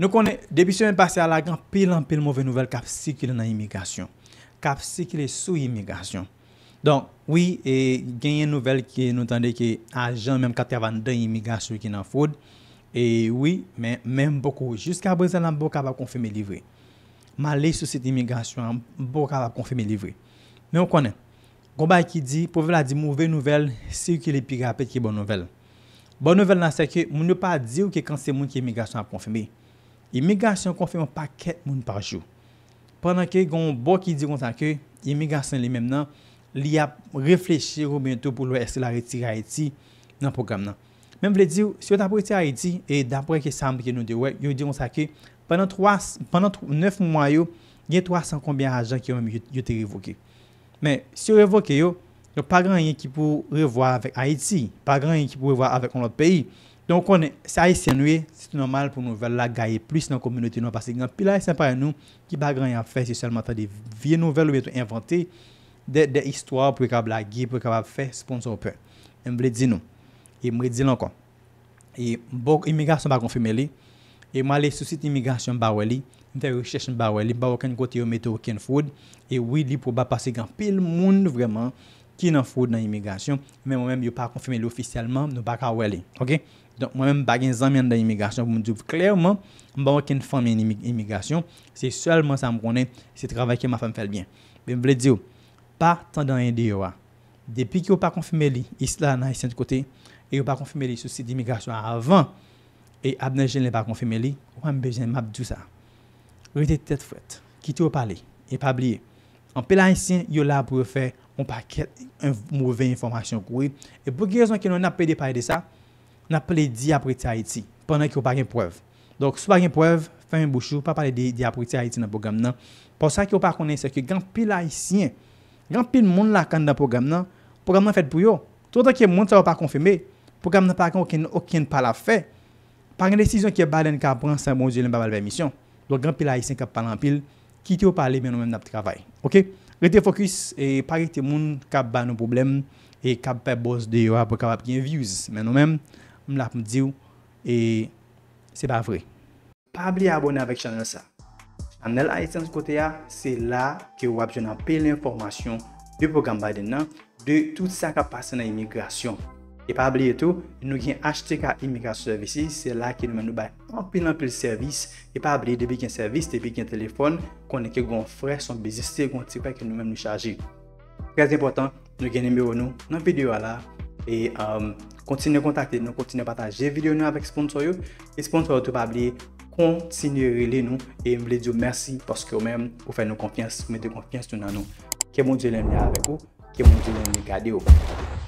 Nou konen, debi sou men pase ala, kan pilan pil mouve nouvel kap sikile nan imigasyon. Kap sikile sou imigasyon. Don, oui, e, genye nouvel ki nou tende ki ajan menm kate avan den imigasyon ki nan foud. Et oui, menm boko. Jus ka Brezelan, bo ka va konfeme livre. Ma le sou sit imigasyon, bo ka va konfeme livre. Men ou konen, gombay ki di, pou vela di mouve nouvel, sikile pi grape ki bon nouvel. Bon nouvel nan seke, moun nou pa di ou ki kan se moun ki imigasyon ap konfeme li. Y mi gansen konferman pa ket moun parjou. Pendan ke yon bo ki diron sa ke, yon mi gansen li menm nan li ap reflechir ou bentou pou lwa eske la retire Haiti nan program nan. Menm vle diw, si yo dapre iti Haiti, e dapre ke Sambi gen nou dewek, yon diron sa ke, pendant 9 moun mayo, yon 300 konbyan ajan ki yon yote revoke. Men, si yo revoke yo, yo pa gran yon ki pou revoa avik Haiti, pa gran yon ki pou revoa avik yon lot peyi, Ton kon, sa e senwe, se te nomal pou nou vel la gaye plus nan kominoti nou, pasi gen, pil la e senpare nou, ki bagran yon fè, se selman ta de vie nou vel ou eto inventè, de, de històre pou e kabab la gi, pou e kabab fè, sponsor ou pè. En blè di nou, en blè di lankon. E, bok, imigrasyon bagran fè me li, e malè sou sit imigrasyon ba wè li, de rechèchon ba wè li, ba wè ken kote yo meto wè ken fòd, e wè li pou ba pasi gen, pil moun vreman, ki nan foud nan imigrasyon, men mwen men yon pa konfime li ofisyeleman, nou baka wè li, ok? Donk mwen men bagen zanmian nan imigrasyon, mwen djoub klerman, mwen ba wakèn fòm yon imigrasyon, se solman sa mwen konè, se travèkè ma fèm fèl bien. Ben mwen blè diyo, pa tan dan yon diyo wa, depi ki yon e pa konfime li, isla nan yon sènt kote, yon pa konfime li sou si d'imigrasyon avan, e apne jen lè pa konfime li, wè mwen bejen map djou sa. Rite tèt fwèt moun pa ket mouvè informasyon kouye. E pou gèzon ki nou na ple di pale de sa, na ple di apreti Haiti panan ki ou pa gen prev. Donk, sou pa gen prev, fè mè mbouchou, pa pale di apreti Haiti nan program nan. Pon sa ki ou pa konen se ke gant pil haisyen, gant pil moun la kan nan program nan, program nan fèt pou yo. Tou dan ki moun sa wap pa konfirmé, program nan pa kon okyen pa la fè, par gen desisyon ki ba den ka pransan moun zye lèm ba balbe emisyon. Donk, gant pil haisyen kap pale an pil, ki ti wap pale mè nou mèm nap travè. Oké? Reti fokus e pari te moun kap ba nou problem e kap pebos de yo ap pe kap ap gen views. Men nou men, m la pou m diyo e se pa vre. Pa bli abone avèk chanel sa. Anel a eten skote ya, se la ke wap jona pe lè informasyon de program ba den nan de tout sa kap pasen nan emigrasyon. E pa abliye tou, nou gen achete ka Immigrant Services, se la ke nou men nou bay kompilant pou l servis. E pa abliye, debi gen servis, debi gen telefon, konen ke gon fre, son beziste, konen ke nou men nou chaji. Prez important, nou gen eme ou nou, nan videyo ala, e kontine euh, kontakte nou, kontine pataje videyo nou avek sponsor yo. E sponsor yo tou pa abliye, kontine rele nou, e mwen le diyo mersi poske ou men ou fe nou konfians, mwen de konfians nou nan nou. Ke moun diyo lem li avek ou, ke moun diyo lem li gade ou.